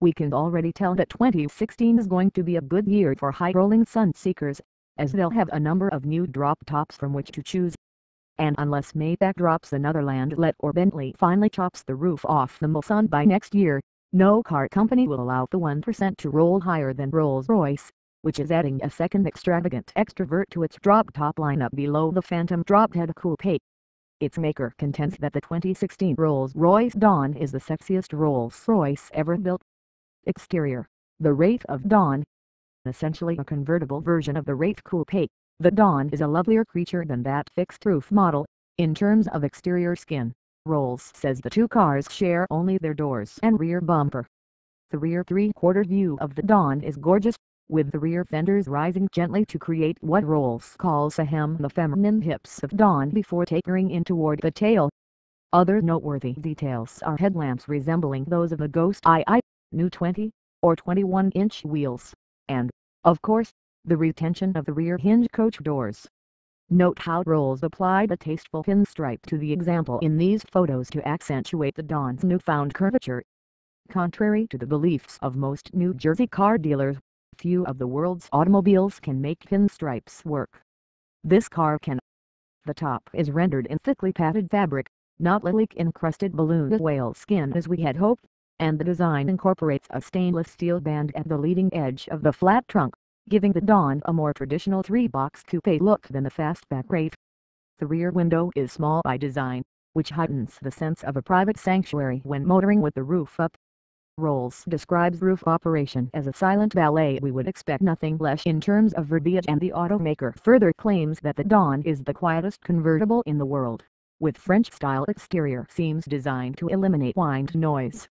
We can already tell that 2016 is going to be a good year for high-rolling Sunseekers, as they'll have a number of new drop tops from which to choose. And unless Maybach drops another Landlet or Bentley finally chops the roof off the Mulsanne by next year, no car company will allow the 1% to roll higher than Rolls-Royce, which is adding a second extravagant extrovert to its drop-top lineup below the Phantom drophead coupe. Its maker contends that the 2016 Rolls-Royce Dawn is the sexiest Rolls-Royce ever built, Exterior The Wraith of Dawn Essentially a convertible version of the Wraith Coupe, the Dawn is a lovelier creature than that fixed-roof model, in terms of exterior skin. Rolls says the two cars share only their doors and rear bumper. The rear three-quarter view of the Dawn is gorgeous, with the rear fenders rising gently to create what Rolls calls a hem the feminine hips of Dawn before tapering in toward the tail. Other noteworthy details are headlamps resembling those of the Ghost II new 20 or 21 inch wheels, and, of course, the retention of the rear hinge coach doors. Note how Rolls applied a tasteful pinstripe to the example in these photos to accentuate the Don's newfound curvature. Contrary to the beliefs of most New Jersey car dealers, few of the world's automobiles can make pinstripes work. This car can. The top is rendered in thickly padded fabric, not lilac-encrusted balloon whale skin as we had hoped, and the design incorporates a stainless steel band at the leading edge of the flat trunk, giving the Dawn a more traditional three-box coupe look than the fastback Rave. The rear window is small by design, which heightens the sense of a private sanctuary when motoring with the roof up. Rolls describes roof operation as a silent ballet we would expect nothing less in terms of verbiage and the automaker further claims that the Dawn is the quietest convertible in the world, with French-style exterior seams designed to eliminate wind noise.